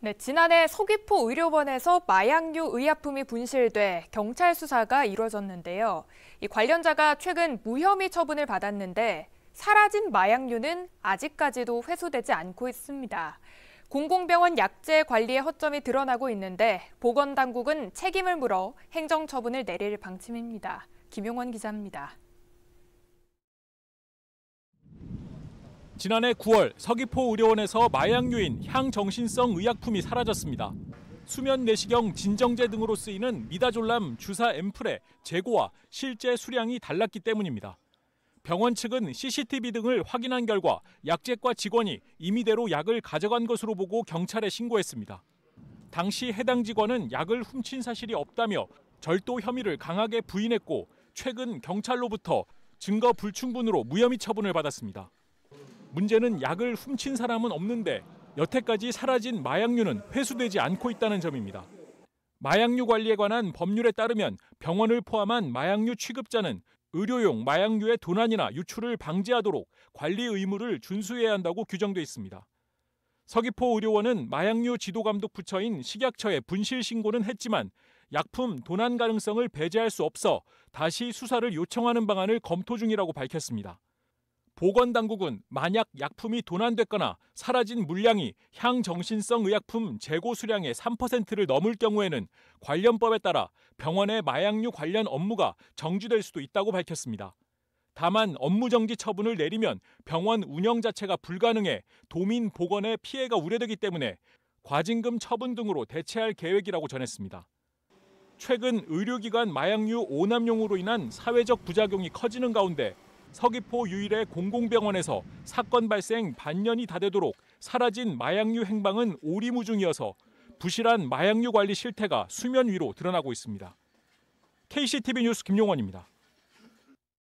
네, 지난해 서귀포 의료원에서 마약류 의약품이 분실돼 경찰 수사가 이뤄졌는데요. 이 관련자가 최근 무혐의 처분을 받았는데 사라진 마약류는 아직까지도 회수되지 않고 있습니다. 공공병원 약제 관리의 허점이 드러나고 있는데 보건당국은 책임을 물어 행정처분을 내릴 방침입니다. 김용원 기자입니다. 지난해 9월 서귀포 의료원에서 마약류인 향정신성 의약품이 사라졌습니다. 수면 내시경 진정제 등으로 쓰이는 미다졸람 주사 앰플의 재고와 실제 수량이 달랐기 때문입니다. 병원 측은 CCTV 등을 확인한 결과 약제과 직원이 임의대로 약을 가져간 것으로 보고 경찰에 신고했습니다. 당시 해당 직원은 약을 훔친 사실이 없다며 절도 혐의를 강하게 부인했고 최근 경찰로부터 증거 불충분으로 무혐의 처분을 받았습니다. 문제는 약을 훔친 사람은 없는데 여태까지 사라진 마약류는 회수되지 않고 있다는 점입니다. 마약류 관리에 관한 법률에 따르면 병원을 포함한 마약류 취급자는 의료용 마약류의 도난이나 유출을 방지하도록 관리 의무를 준수해야 한다고 규정돼 있습니다. 서귀포 의료원은 마약류 지도감독 부처인 식약처에 분실 신고는 했지만 약품 도난 가능성을 배제할 수 없어 다시 수사를 요청하는 방안을 검토 중이라고 밝혔습니다. 보건당국은 만약 약품이 도난됐거나 사라진 물량이 향정신성 의약품 재고 수량의 3%를 넘을 경우에는 관련법에 따라 병원의 마약류 관련 업무가 정지될 수도 있다고 밝혔습니다. 다만 업무정지 처분을 내리면 병원 운영 자체가 불가능해 도민 보건에 피해가 우려되기 때문에 과징금 처분 등으로 대체할 계획이라고 전했습니다. 최근 의료기관 마약류 오남용으로 인한 사회적 부작용이 커지는 가운데 서귀포 유일의 공공병원에서 사건 발생 반년이 다 되도록 사라진 마약류 행방은 오리무중이어서 부실한 마약류 관리 실태가 수면 위로 드러나고 있습니다. KCTV 뉴스 김용원입니다.